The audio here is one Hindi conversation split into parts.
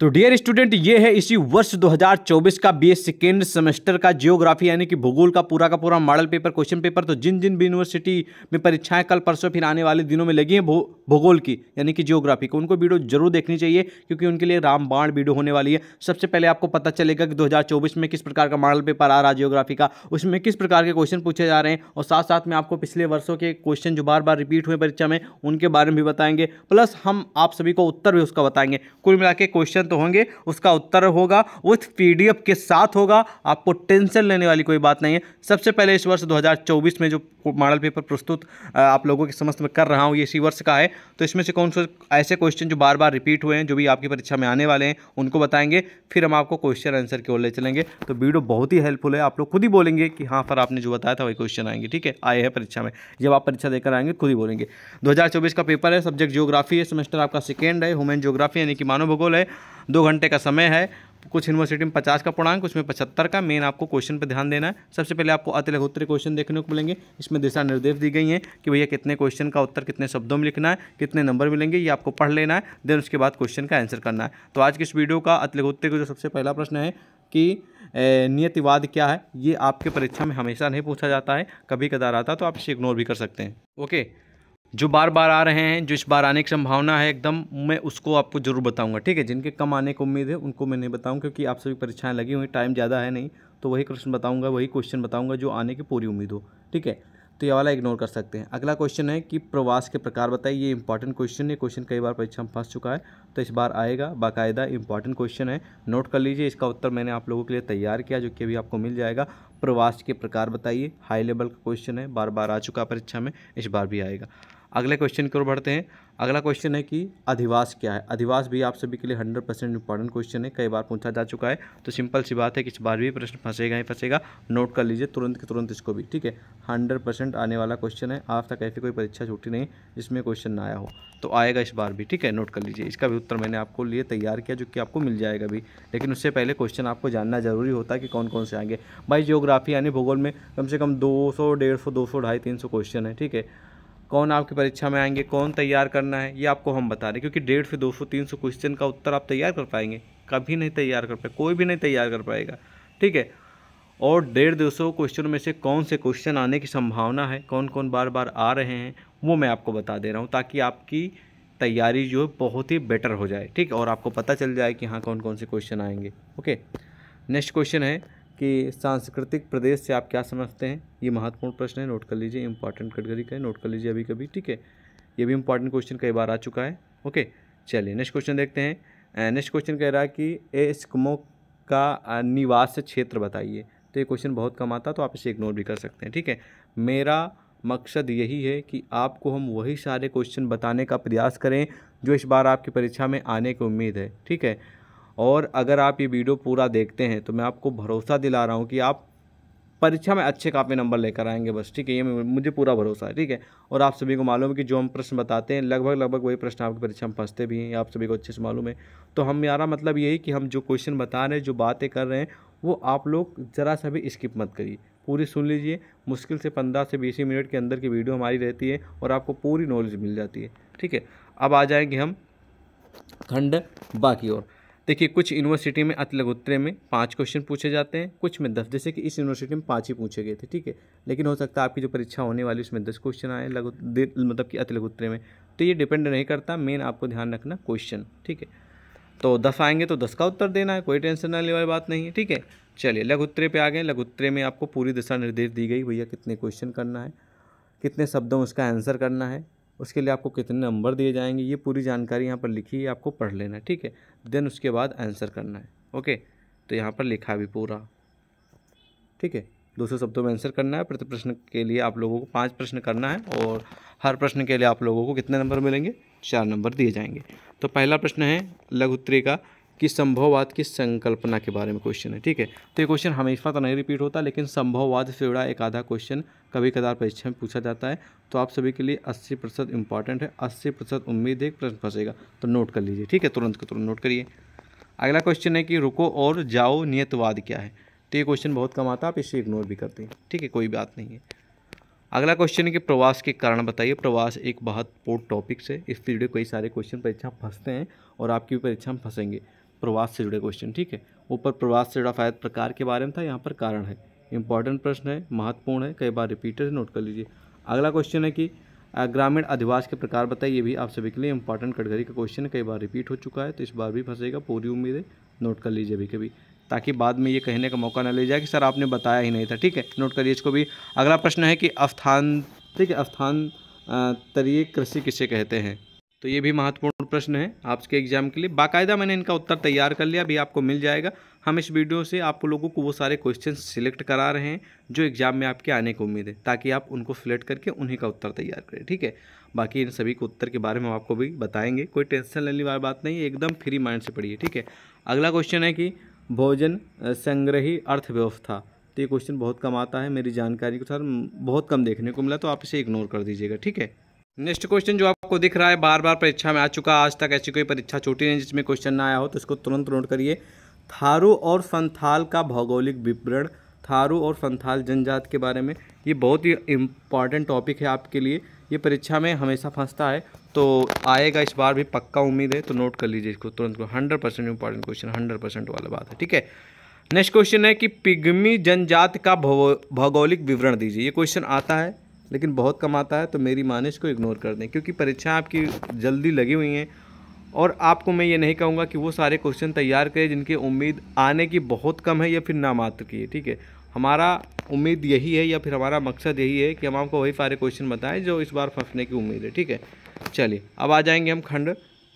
तो डियर स्टूडेंट ये है इसी वर्ष 2024 का बी एस सेकेंड सेमेस्टर का जियोग्राफी यानी कि भूगोल का पूरा का पूरा मॉडल पेपर क्वेश्चन पेपर तो जिन जिन भी यूनिवर्सिटी में परीक्षाएं कल परसों फिर आने वाले दिनों में लगी हैं भूगोल की यानी कि जियोग्राफी को उनको वीडियो जरूर देखनी चाहिए क्योंकि उनके लिए रामबाण वीडियो होने वाली है सबसे पहले आपको पता चलेगा कि दो में किस प्रकार का मॉडल पेपर आ रहा है जियोग्राफी का उसमें किस प्रकार के क्वेश्चन पूछे जा रहे हैं और साथ साथ में आपको पिछले वर्षों के क्वेश्चन जो बार बार रिपीट हुए परीक्षा में उनके बारे में भी बताएंगे प्लस हम आप सभी को उत्तर भी उसका बताएंगे कुल मिला के क्वेश्चन तो होंगे उसका उत्तर होगा उस पीडीएफ के साथ होगा आपको टेंशन लेने वाली कोई बात नहीं है सबसे पहले इस वर्ष 2024 में जो मॉडल पेपर प्रस्तुत आप लोगों के समस्त में कर रहा हूँ ये इसी वर्ष का है तो इसमें से कौन से ऐसे क्वेश्चन जो बार बार रिपीट हुए हैं जो भी आपकी परीक्षा में आने वाले हैं उनको बताएंगे फिर हम आपको क्वेश्चन आंसर की ओर ले चलेंगे तो वीडियो बहुत ही हेल्पफुल है आप लोग खुद ही बोलेंगे कि हाँ पर आपने जो बताया था वही क्वेश्चन आएंगे ठीक है आए हैं परीक्षा में जब आप परीक्षा देकर आएंगे खुद ही बोलेंगे दो का पेपर है सब्जेक्ट जियोग्राफी है सेमेस्टर आपका सेकेंड है ह्यूमन जियोग्राफी यानी कि मानव भूगोल है दो घंटे का समय है कुछ यूनिवर्सिटी में पचास का पूर्णांक उसमें पचहत्तर का मेन आपको क्वेश्चन पर ध्यान देना है सबसे पहले आपको लघुत्तरी क्वेश्चन देखने को मिलेंगे इसमें दिशा निर्देश दी गई हैं कि भैया कितने क्वेश्चन का उत्तर कितने शब्दों में लिखना है कितने नंबर मिलेंगे ये आपको पढ़ लेना है देन उसके बाद क्वेश्चन का आंसर करना है तो आज के इस वीडियो का लघुत्तरी का जो सबसे पहला प्रश्न है कि नियतिवाद क्या है ये आपके परीक्षा में हमेशा नहीं पूछा जाता है कभी कदार आता तो आप इसे इग्नोर भी कर सकते हैं ओके जो बार बार आ रहे हैं जो इस बार आने की संभावना है एकदम मैं उसको आपको ज़रूर बताऊंगा ठीक है जिनके कम आने की उम्मीद है उनको मैं नहीं बताऊँ क्योंकि आप सभी परीक्षाएँ लगी हुई टाइम ज़्यादा है नहीं तो वही क्वेश्चन बताऊँगा वही क्वेश्चन बताऊँगा जो आने की पूरी उम्मीद हो ठीक है तो ये वाला इग्नोर कर सकते हैं अगला क्वेश्चन है कि प्रवास के प्रकार बताइए ये इंपॉर्टेंट क्वेश्चन है क्वेश्चन कई बार परीक्षा में फंस चुका है तो इस बार आएगा बाकायदा इंपॉर्टेंट क्वेश्चन है नोट कर लीजिए इसका उत्तर मैंने आप लोगों के लिए तैयार किया जो कि अभी आपको मिल जाएगा प्रवास के प्रकार बताइए हाई लेवल का क्वेश्चन है बार बार आ चुका परीक्षा में इस बार भी आएगा अगले क्वेश्चन की ओर बढ़ते हैं अगला क्वेश्चन है कि अधिवास क्या है अधिवास भी आप सभी के लिए हंड्रेड परसेंट इंपॉर्टेंट क्वेश्चन है कई बार पूछा जा चुका है तो सिंपल सी बात है कि इस बार भी प्रश्न फंसेगा ही फंसेगा नोट कर लीजिए तुरंत के तुरंत इसको भी ठीक है हंड्रेड परसेंट आने वाला क्वेश्चन है आज तक ऐसी कोई परीक्षा छूटी नहीं जिसमें क्वेश्चन ना आया हो तो आएगा इस बार भी ठीक है नोट कर लीजिए इसका भी उत्तर मैंने आपको लिए तैयार किया जो कि आपको मिल जाएगा भी लेकिन उससे पहले क्वेश्चन आपको जानना जरूरी होता है कि कौन कौन से आएंगे भाई जियोग्राफी यानी भूगोल में कम से कम दो सौ डेढ़ सौ दो सौ ढाई तीन सौ क्वेश्चन है ठीक है कौन आपकी परीक्षा में आएंगे कौन तैयार करना है ये आपको हम बता रहे क्योंकि डेढ़ से दो सौ तीन सौ क्वेश्चन का उत्तर आप तैयार कर पाएंगे कभी नहीं तैयार कर पाए कोई भी नहीं तैयार कर पाएगा ठीक है और डेढ़ दो सौ क्वेश्चन में से कौन से क्वेश्चन आने की संभावना है कौन कौन बार बार आ रहे हैं वो मैं आपको बता दे रहा हूँ ताकि आपकी तैयारी जो है बहुत ही बेटर हो जाए ठीक और आपको पता चल जाए कि हाँ कौन कौन से क्वेश्चन आएंगे ओके नेक्स्ट क्वेश्चन है कि सांस्कृतिक प्रदेश से आप क्या समझते हैं ये महत्वपूर्ण प्रश्न है नोट कर लीजिए इंपॉर्टेंट कैटेगरी का है नोट कर लीजिए अभी कभी ठीक है ये भी इंपॉर्टेंट क्वेश्चन कई बार आ चुका है ओके चलिए नेक्स्ट क्वेश्चन देखते हैं नेक्स्ट क्वेश्चन कह रहा है कि एस्किमो का निवास क्षेत्र बताइए तो ये क्वेश्चन बहुत कम आता तो आप इसे इग्नोर भी कर सकते हैं ठीक है मेरा मकसद यही है कि आपको हम वही सारे क्वेश्चन बताने का प्रयास करें जो इस बार आपकी परीक्षा में आने की उम्मीद है ठीक है और अगर आप ये वीडियो पूरा देखते हैं तो मैं आपको भरोसा दिला रहा हूँ कि आप परीक्षा में अच्छे काफ़ी नंबर लेकर आएंगे बस ठीक है ये मुझे पूरा भरोसा है ठीक है और आप सभी को मालूम है कि जो हम प्रश्न बताते हैं लगभग लगभग वही प्रश्न आपकी परीक्षा में फंसते भी हैं आप सभी को अच्छे से मालूम है तो हम यारा मतलब यही कि हम जो क्वेश्चन बता रहे हैं जो बातें कर रहे हैं वो आप लोग ज़रा सा भी स्किप मत करिए पूरी सुन लीजिए मुश्किल से पंद्रह से बीस मिनट के अंदर की वीडियो हमारी रहती है और आपको पूरी नॉलेज मिल जाती है ठीक है अब आ जाएंगे हम खंड बाकी और देखिए कुछ यूनिवर्सिटी में अतलगोत्रे में पाँच क्वेश्चन पूछे जाते हैं कुछ में दस जैसे कि इस यूनिवर्सिटी में पाँच ही पूछे गए थे ठीक है लेकिन हो सकता है आपकी जो परीक्षा होने वाली उसमें दस क्वेश्चन आए लघु मतलब कि अतलगोत्रे में तो ये डिपेंड नहीं करता मेन आपको ध्यान रखना क्वेश्चन ठीक है तो दस आएंगे तो दस का उत्तर देना है कोई टेंशन आने वाली बात नहीं है ठीक है चलिए लघुत्तरे पर आ गए लघुत्तरे में आपको पूरी दिशा निर्देश दी गई भैया कितने क्वेश्चन करना है कितने शब्दों उसका आंसर करना है उसके लिए आपको कितने नंबर दिए जाएंगे ये पूरी जानकारी यहाँ पर लिखी है आपको पढ़ लेना है ठीक है देन उसके बाद आंसर करना है ओके तो यहाँ पर लिखा भी पूरा ठीक है दूसरे शब्दों में आंसर करना है प्रति प्रश्न के लिए आप लोगों को पाँच प्रश्न करना है और हर प्रश्न के लिए आप लोगों को कितने नंबर मिलेंगे चार नंबर दिए जाएंगे तो पहला प्रश्न है लघुत्री का कि संभववाद की संकल्पना के बारे में क्वेश्चन है ठीक है तो ये क्वेश्चन हमेशा तो नहीं रिपीट होता लेकिन संभववाद से जुड़ा एक आधा क्वेश्चन कभी कदार परीक्षा में पूछा जाता है तो आप सभी के लिए अस्सी प्रतिशत इंपॉर्टेंट है अस्सी प्रतिशत उम्मीद एक प्रश्न फंसेगा तो नोट कर लीजिए ठीक है तुरंत का तुरंत नोट करिए अगला क्वेश्चन है कि रुको और जाओ नियतवाद क्या है तो ये क्वेश्चन बहुत कम आता है आप इसे इग्नोर भी करते हैं ठीक है कोई बात नहीं है अगला क्वेश्चन है कि प्रवास के कारण बताइए प्रवास एक बहुत पोर्ट टॉपिक्स है इस पीरियड कई सारे क्वेश्चन परीक्षा फंसते हैं और आपकी भी परीक्षा में फंसेंगे प्रवास से जुड़े क्वेश्चन ठीक है ऊपर प्रवास से जुड़ा फायद प्रकार के बारे में था यहाँ पर कारण है इंपॉर्टेंट प्रश्न है महत्वपूर्ण है कई बार रिपीटेड नोट कर लीजिए अगला क्वेश्चन है कि ग्रामीण अधिवास के प्रकार बताइए ये भी आप सभी के लिए इंपॉर्टेंट कटघरी का क्वेश्चन है कई बार रिपीट हो चुका है तो इस बार भी फंसेगा पूरी उम्मीद है नोट कर लीजिए अभी कभी ताकि बाद में ये कहने का मौका ना ले जाए कि सर आपने बताया ही नहीं था ठीक है नोट करिए इसको भी अगला प्रश्न है कि अस्थान ठीक है अस्थान तरीय कृषि किसे कहते हैं तो ये भी महत्वपूर्ण प्रश्न है आपके एग्जाम के लिए बाकायदा मैंने इनका उत्तर तैयार कर लिया अभी आपको मिल जाएगा हम इस वीडियो से आप लोगों को वो सारे क्वेश्चन सिलेक्ट करा रहे हैं जो एग्ज़ाम में आपके आने को उम्मीद है ताकि आप उनको सिलेक्ट करके उन्हीं का उत्तर तैयार करें ठीक है बाकी इन सभी को उत्तर के बारे में हम आपको भी बताएंगे कोई टेंशन लेने वाली बात नहीं एकदम फ्री माइंड से पढ़िए ठीक है अगला क्वेश्चन है कि भोजन संग्रही अर्थव्यवस्था तो ये क्वेश्चन बहुत कम आता है मेरी जानकारी के अनुसार बहुत कम देखने को मिला तो आप इसे इग्नोर कर दीजिएगा ठीक है नेक्स्ट क्वेश्चन जो आपको दिख रहा है बार बार परीक्षा में आ चुका आज तक ऐसी कोई परीक्षा छोटी नहीं जिसमें क्वेश्चन ना आया हो तो इसको तुरंत नोट करिए थारू और संथाल का भौगोलिक विवरण थारू और संथाल जनजात के बारे में ये बहुत ही इम्पॉर्टेंट टॉपिक है आपके लिए ये परीक्षा में हमेशा फंसता है तो आएगा इस बार भी पक्का उम्मीद है तो नोट कर लीजिए इसको तुरंत को hundred percent important question hundred percent वाला बात है ठीक है नेक्स्ट क्वेश्चन है कि पिग्मी जनजात का भौगोलिक विवरण दीजिए ये क्वेश्चन आता है लेकिन बहुत कम आता है तो मेरी माने इसको इग्नोर कर दें क्योंकि परीक्षाएँ आपकी जल्दी लगी हुई हैं और आपको मैं ये नहीं कहूँगा कि वो सारे क्वेश्चन तैयार करें जिनके उम्मीद आने की बहुत कम है या फिर नामात्र की है ठीक है हमारा उम्मीद यही है या फिर हमारा मकसद यही है कि हम आपको वही सारे क्वेश्चन बताएं जो इस बार फंसने की उम्मीद है ठीक है चलिए अब आ जाएंगे हम खंड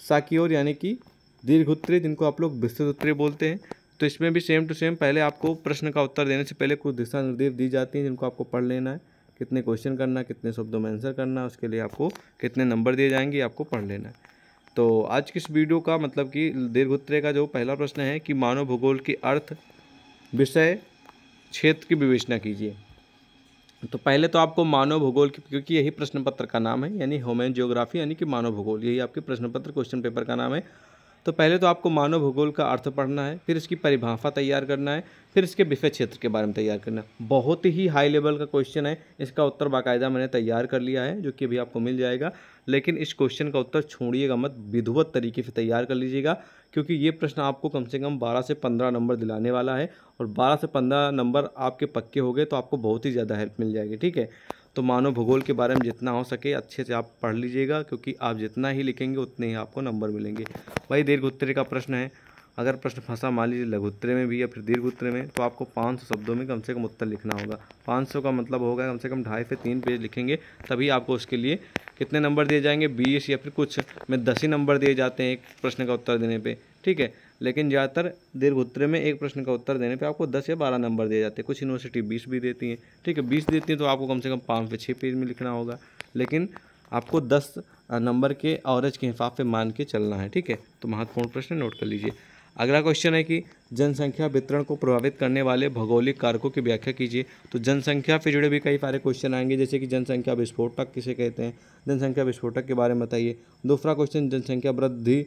सा की ओर यानी कि दीर्घ उत्तरी जिनको आप लोग विस्तृत उत्तरी बोलते हैं तो इसमें भी सेम टू सेम पहले आपको प्रश्न का उत्तर देने से पहले कुछ दिशा निर्देश दी जाती हैं जिनको आपको पढ़ लेना है कितने क्वेश्चन करना कितने शब्दों में आंसर करना उसके लिए आपको कितने नंबर दिए जाएंगे आपको पढ़ लेना है तो आज किस वीडियो का मतलब कि दीर्घोत्तरे का जो पहला प्रश्न है कि मानव भूगोल के अर्थ विषय क्षेत्र की विवेचना कीजिए तो पहले तो आपको मानव भूगोल की क्योंकि यही प्रश्न पत्र का नाम है यानी ह्यूमन जियोग्राफी यानी कि मानव भूगोल यही आपके प्रश्न पत्र क्वेश्चन पेपर का नाम है तो पहले तो आपको मानव भूगोल का अर्थ पढ़ना है फिर इसकी परिभाषा तैयार करना है फिर इसके विषय क्षेत्र के बारे में तैयार करना है बहुत ही हाई लेवल का क्वेश्चन है इसका उत्तर बाकायदा मैंने तैयार कर लिया है जो कि अभी आपको मिल जाएगा लेकिन इस क्वेश्चन का उत्तर छोड़िएगा मत विधिवत तरीके से तैयार कर लीजिएगा क्योंकि ये प्रश्न आपको कम से कम 12 से 15 नंबर दिलाने वाला है और 12 से 15 नंबर आपके पक्के हो गए तो आपको बहुत ही ज़्यादा हेल्प मिल जाएगी ठीक है तो मानव भूगोल के बारे में जितना हो सके अच्छे से आप पढ़ लीजिएगा क्योंकि आप जितना ही लिखेंगे उतने ही आपको नंबर मिलेंगे वही दीर्घ का प्रश्न है अगर प्रश्न फंसा मान लीजिए लघु में भी या फिर दीर्घ में तो आपको 500 शब्दों में कम से कम उत्तर लिखना होगा 500 का मतलब होगा कम से कम ढाई से तीन पेज लिखेंगे तभी आपको उसके लिए कितने नंबर दिए जाएंगे बीस या फिर कुछ में दस ही नंबर दिए जाते हैं एक प्रश्न का उत्तर देने पर ठीक है लेकिन ज़्यादातर दीर्घोत्तर में एक प्रश्न का उत्तर देने पे आपको दस या बारह नंबर दिए जाते हैं कुछ यूनिवर्सिटी बीस भी देती हैं ठीक है बीस देती हैं तो आपको कम से कम पाँच से छः पेज में लिखना होगा लेकिन आपको दस नंबर के औरज के हिसाब से मान के चलना है ठीक है तो महत्वपूर्ण प्रश्न नोट कर लीजिए अगला क्वेश्चन है कि जनसंख्या वितरण को प्रभावित करने वाले भौगोलिक कारकों की व्याख्या कीजिए तो जनसंख्या से जुड़े भी कई सारे क्वेश्चन आएंगे जैसे कि जनसंख्या विस्फोटक किसे कहते हैं जनसंख्या विस्फोटक के बारे में बताइए दूसरा क्वेश्चन जनसंख्या वृद्धि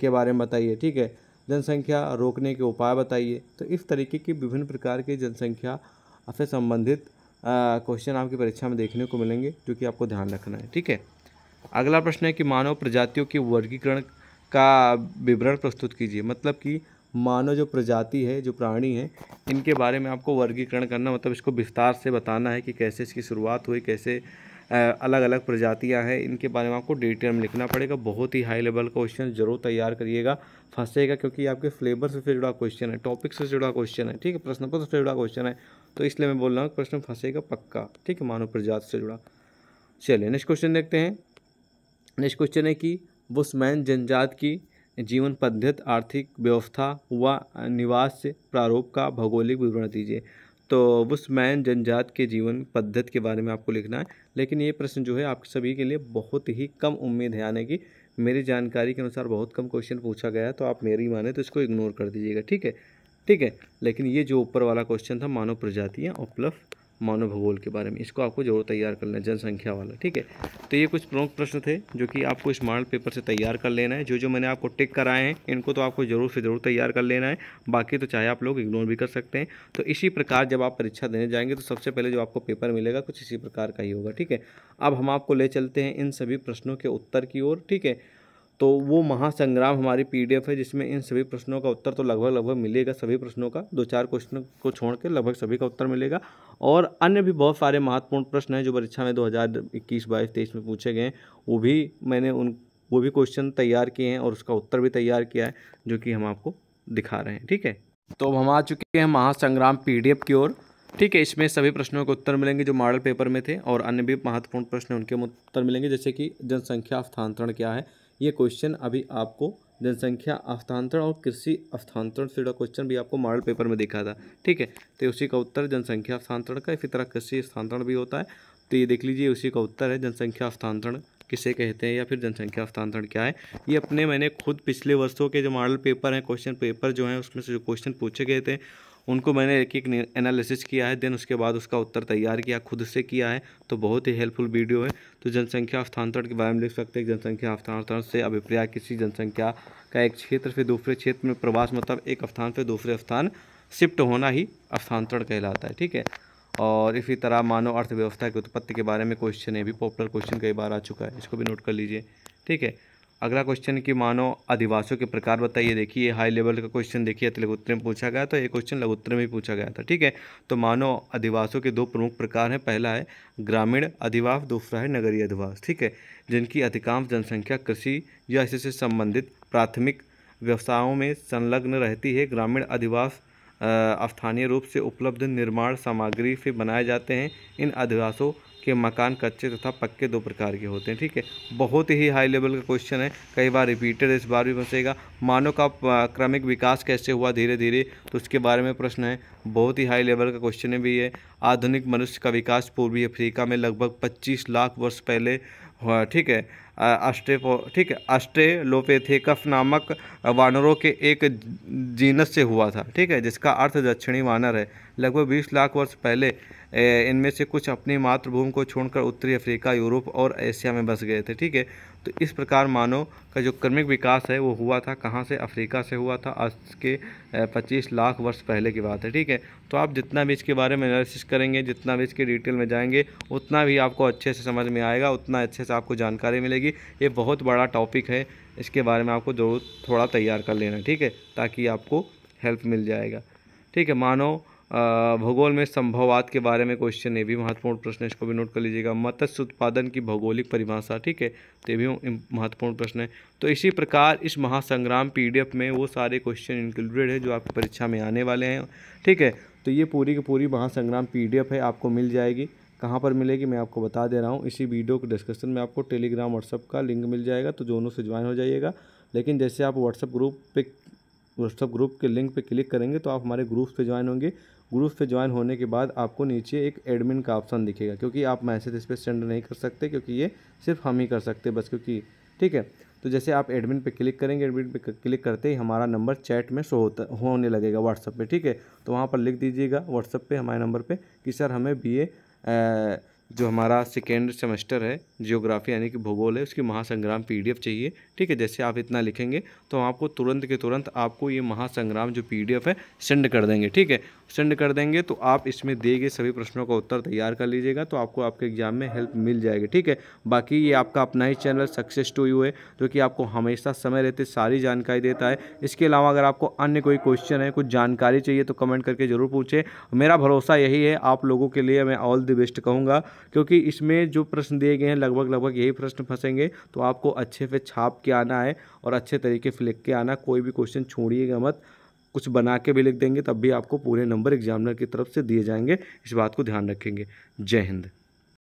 के बारे में बताइए ठीक है जनसंख्या रोकने के उपाय बताइए तो इस तरीके की विभिन्न प्रकार के जनसंख्या से संबंधित क्वेश्चन आपकी परीक्षा में देखने को मिलेंगे जो कि आपको ध्यान रखना है ठीक है अगला प्रश्न है कि मानव प्रजातियों के वर्गीकरण का विवरण प्रस्तुत कीजिए मतलब कि मानव जो प्रजाति है जो प्राणी है इनके बारे में आपको वर्गीकरण करना मतलब इसको विस्तार से बताना है कि कैसे इसकी शुरुआत हुई कैसे अलग अलग प्रजातियाँ हैं इनके बारे में आपको डिटेल में लिखना पड़ेगा बहुत ही हाई लेवल क्वेश्चन जरूर तैयार करिएगा फंसेगा क्योंकि आपके फ्लेवर से जुड़ा क्वेश्चन है टॉपिक से जुड़ा क्वेश्चन है ठीक है प्रश्न पत्र से जुड़ा क्वेश्चन है तो इसलिए मैं बोल रहा हूँ प्रश्न फंसेगा पक्का ठीक है मानव प्रजाति से जुड़ा चलिए नेक्स्ट क्वेश्चन देखते हैं नेक्स्ट क्वेश्चन है कि बुसमैन जनजात की जीवन पद्धति आर्थिक व्यवस्था व निवास प्रारूप का भौगोलिक विवरण दीजिए तो उस मैन जनजात के जीवन पद्धति के बारे में आपको लिखना है लेकिन ये प्रश्न जो है आप सभी के लिए बहुत ही कम उम्मीद है आने की मेरी जानकारी के अनुसार बहुत कम क्वेश्चन पूछा गया तो आप मेरी माने तो इसको इग्नोर कर दीजिएगा ठीक है ठीक है लेकिन ये जो ऊपर वाला क्वेश्चन था मानव प्रजातियाँ उपलब्ध मानव भूगोल के बारे में इसको आपको जरूर तैयार कर लेना जनसंख्या वाला ठीक है तो ये कुछ प्रमुख प्रश्न थे जो कि आपको स्मार्ट पेपर से तैयार कर लेना है जो जो मैंने आपको टिक कराए हैं इनको तो आपको जरूर से जरूर तैयार कर लेना है बाकी तो चाहे आप लोग इग्नोर भी कर सकते हैं तो इसी प्रकार जब आप परीक्षा देने जाएंगे तो सबसे पहले जो आपको पेपर मिलेगा कुछ इसी प्रकार का ही होगा ठीक है अब हम आपको ले चलते हैं इन सभी प्रश्नों के उत्तर की ओर ठीक है तो वो महासंग्राम हमारी पी है जिसमें इन सभी प्रश्नों का उत्तर तो लगभग लगभग मिलेगा सभी प्रश्नों का दो चार क्वेश्चन को छोड़ के लगभग सभी का उत्तर मिलेगा और अन्य भी बहुत सारे महत्वपूर्ण प्रश्न हैं जो परीक्षा में 2021 बाईस तेईस में पूछे गए हैं वो भी मैंने उन वो भी क्वेश्चन तैयार किए हैं और उसका उत्तर भी तैयार किया है जो कि हम आपको दिखा रहे हैं ठीक है तो अब हम आ चुके हैं महासंग्राम पीडीएफ की ओर ठीक है इसमें सभी प्रश्नों के उत्तर मिलेंगे जो मॉडल पेपर में थे और अन्य भी महत्वपूर्ण प्रश्न उनके उत्तर मिलेंगे जैसे कि जनसंख्या स्थानांतरण क्या है ये क्वेश्चन अभी आपको जनसंख्या अर्थांतरण और कृषि अर्थांतरण से जुड़ा क्वेश्चन भी आपको मॉडल पेपर में देखा था ठीक है तो उसी का उत्तर जनसंख्या अर्थांतरण का इसी तरह कृषि स्थान्तरण भी होता है तो ये देख लीजिए उसी का उत्तर है जनसंख्या स्थानांतरण किसे कहते हैं या फिर जनसंख्या स्थानांतरण क्या है ये अपने मैंने खुद पिछले वर्षों के जो मॉडल पेपर हैं क्वेश्चन पेपर जो हैं उसमें से जो क्वेश्चन पूछे गए थे उनको मैंने एक एक एनालिसिस किया है देन उसके बाद उसका उत्तर तैयार किया खुद से किया है तो बहुत ही हेल्पफुल वीडियो है तो जनसंख्या स्थानांतरण के बारे में लिख सकते हैं जनसंख्या स्थानांतरण से अभिप्राय किसी जनसंख्या का एक क्षेत्र से दूसरे क्षेत्र में प्रवास मतलब एक स्थान से दूसरे स्थान शिफ्ट होना ही स्थानांतरण कहलाता है ठीक है और इसी तरह मानव अर्थव्यवस्था की उत्पत्ति के बारे में क्वेश्चन है भी पॉपुलर क्वेश्चन कई बार आ चुका है इसको भी नोट कर लीजिए ठीक है अगला क्वेश्चन की मानो अधिवासों के प्रकार बताइए देखिए हाई लेवल का क्वेश्चन देखिए तो लघुत्तर में पूछा गया था ये क्वेश्चन लघुत्तर में भी पूछा गया था ठीक है तो मानो अधिवासों के दो प्रमुख प्रकार हैं पहला है ग्रामीण अधिवास दूसरा है नगरीय अधिवास ठीक है जिनकी अधिकांश जनसंख्या कृषि या इससे संबंधित प्राथमिक व्यवसायों में संलग्न रहती है ग्रामीण अधिवास स्थानीय रूप से उपलब्ध निर्माण सामग्री से बनाए जाते हैं इन अधिवासों कि मकान कच्चे तथा पक्के दो प्रकार के होते हैं ठीक है बहुत ही हाई लेवल का क्वेश्चन है कई बार रिपीटेड इस बार भी फंसेगा मानव का क्रमिक विकास कैसे हुआ धीरे धीरे तो उसके बारे में प्रश्न है बहुत ही हाई लेवल का क्वेश्चन भी है आधुनिक मनुष्य का विकास पूर्वी अफ्रीका में लगभग पच्चीस लाख वर्ष पहले हुआ हाँ, ठीक है अस्टेपो ठीक है अस्ट्रेलोपेथेकफ नामक वानरों के एक जीनस से हुआ था ठीक है जिसका अर्थ दक्षिणी वानर है लगभग 20 लाख वर्ष पहले इनमें से कुछ अपनी मातृभूमि को छोड़कर उत्तरी अफ्रीका यूरोप और एशिया में बस गए थे ठीक है तो इस प्रकार मानव का जो क्रमिक विकास है वो हुआ था कहाँ से अफ्रीका से हुआ था आज के 25 लाख वर्ष पहले की बात है ठीक है तो आप जितना भी इसके बारे में एनालिसिस करेंगे जितना भी इसके डिटेल में जाएंगे उतना भी आपको अच्छे से समझ में आएगा उतना अच्छे से आपको जानकारी मिलेगी ये बहुत बड़ा टॉपिक है इसके बारे में आपको जरूर थोड़ा तैयार कर लेना ठीक है ताकि आपको हेल्प मिल जाएगा ठीक है मानव भूगोल में संभववाद के बारे में क्वेश्चन ये भी महत्वपूर्ण प्रश्न है इसको भी नोट कर लीजिएगा मत्स्य उत्पादन की भौगोलिक परिभाषा ठीक है तो ये भी महत्वपूर्ण प्रश्न है तो इसी प्रकार इस महासंग्राम पीडीएफ में वो सारे क्वेश्चन इंक्लूडेड है जो आपकी परीक्षा में आने वाले हैं ठीक है तो ये पूरी की पूरी महासंग्राम पी है आपको मिल जाएगी कहाँ पर मिलेगी मैं आपको बता दे रहा हूँ इसी वीडियो के डिस्क्रिप्शन में आपको टेलीग्राम व्हाट्सअप का लिंक मिल जाएगा तो दोनों से ज्वाइन हो जाइएगा लेकिन जैसे आप व्हाट्सअप ग्रुप पे व्हाट्सअप ग्रुप के लिंक पे क्लिक करेंगे तो आप हमारे ग्रुप पे ज्वाइन होंगे ग्रुप पे ज्वाइन होने के बाद आपको नीचे एक एडमिन का ऑप्शन दिखेगा क्योंकि आप मैसेज इस पर सेंड नहीं कर सकते क्योंकि ये सिर्फ हम ही कर सकते बस क्योंकि ठीक है तो जैसे आप एडमिन पे क्लिक करेंगे एडमिन पे क्लिक करते ही हमारा नंबर चैट में शो होता होने लगेगा व्हाट्सअप पे ठीक है तो वहाँ पर लिख दीजिएगा व्हाट्सअप पे हमारे नंबर पे कि सर हमें बीए जो हमारा सेकेंड सेमेस्टर है जियोग्राफी यानी कि भूगोल है उसकी महासंग्राम पीडीएफ चाहिए ठीक है जैसे आप इतना लिखेंगे तो आपको तुरंत के तुरंत आपको ये महासंग्राम जो पीडीएफ है सेंड कर देंगे ठीक है सेंड कर देंगे तो आप इसमें दिए गए सभी प्रश्नों का उत्तर तैयार कर लीजिएगा तो आपको आपके एग्जाम में हेल्प मिल जाएगी ठीक है बाकी ये आपका अपना ही चैनल सक्सेस टू यू है जो कि आपको हमेशा समय रहते सारी जानकारी देता है इसके अलावा अगर आपको अन्य कोई क्वेश्चन है कुछ जानकारी चाहिए तो कमेंट करके ज़रूर पूछें मेरा भरोसा यही है आप लोगों के लिए मैं ऑल द बेस्ट कहूँगा क्योंकि इसमें जो प्रश्न दिए गए हैं लगभग लगभग यही प्रश्न फंसेंगे तो आपको अच्छे से छाप के आना है और अच्छे तरीके से लिख के आना कोई भी क्वेश्चन छोड़िएगा मत कुछ बना के भी लिख देंगे तब भी आपको पूरे नंबर एग्जामिनर की तरफ से दिए जाएंगे इस बात को ध्यान रखेंगे जय हिंद